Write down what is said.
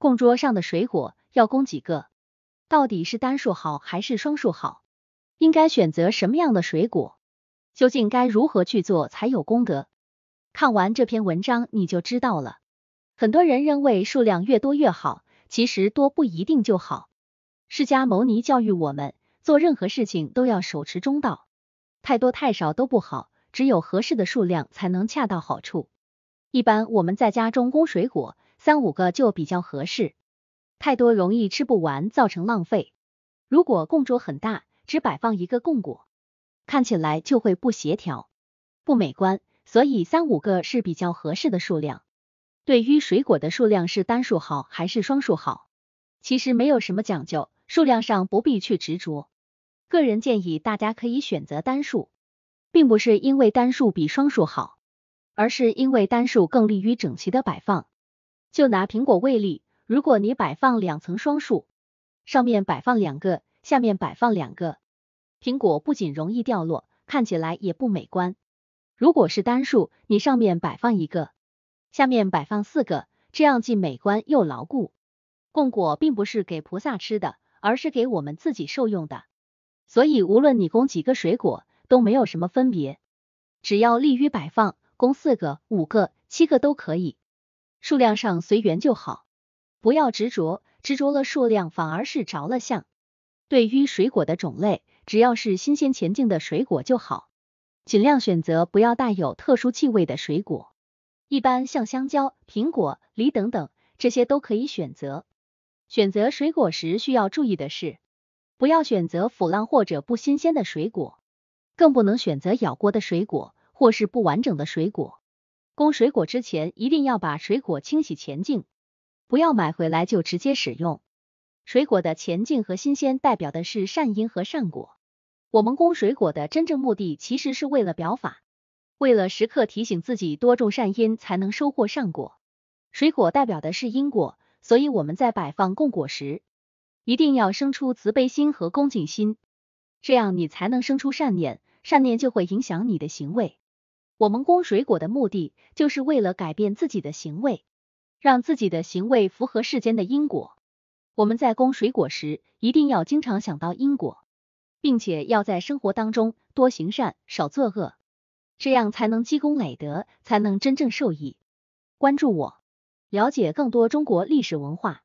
供桌上的水果要供几个？到底是单数好还是双数好？应该选择什么样的水果？究竟该如何去做才有功德？看完这篇文章你就知道了。很多人认为数量越多越好，其实多不一定就好。释迦牟尼教育我们，做任何事情都要手持中道，太多太少都不好，只有合适的数量才能恰到好处。一般我们在家中供水果。三五个就比较合适，太多容易吃不完，造成浪费。如果供桌很大，只摆放一个供果，看起来就会不协调、不美观，所以三五个是比较合适的数量。对于水果的数量是单数好还是双数好，其实没有什么讲究，数量上不必去执着。个人建议大家可以选择单数，并不是因为单数比双数好，而是因为单数更利于整齐的摆放。就拿苹果为例，如果你摆放两层双数，上面摆放两个，下面摆放两个，苹果不仅容易掉落，看起来也不美观。如果是单数，你上面摆放一个，下面摆放四个，这样既美观又牢固。供果并不是给菩萨吃的，而是给我们自己受用的，所以无论你供几个水果都没有什么分别，只要利于摆放，供四个、五个、七个都可以。数量上随缘就好，不要执着，执着了数量反而是着了相。对于水果的种类，只要是新鲜、前进的水果就好，尽量选择不要带有特殊气味的水果。一般像香蕉、苹果、梨等等，这些都可以选择。选择水果时需要注意的是，不要选择腐烂或者不新鲜的水果，更不能选择咬过的水果或是不完整的水果。供水果之前，一定要把水果清洗干净，不要买回来就直接使用。水果的前净和新鲜，代表的是善因和善果。我们供水果的真正目的，其实是为了表法，为了时刻提醒自己多种善因，才能收获善果。水果代表的是因果，所以我们在摆放供果时，一定要生出慈悲心和恭敬心，这样你才能生出善念，善念就会影响你的行为。我们供水果的目的，就是为了改变自己的行为，让自己的行为符合世间的因果。我们在供水果时，一定要经常想到因果，并且要在生活当中多行善，少作恶，这样才能积功累德，才能真正受益。关注我，了解更多中国历史文化。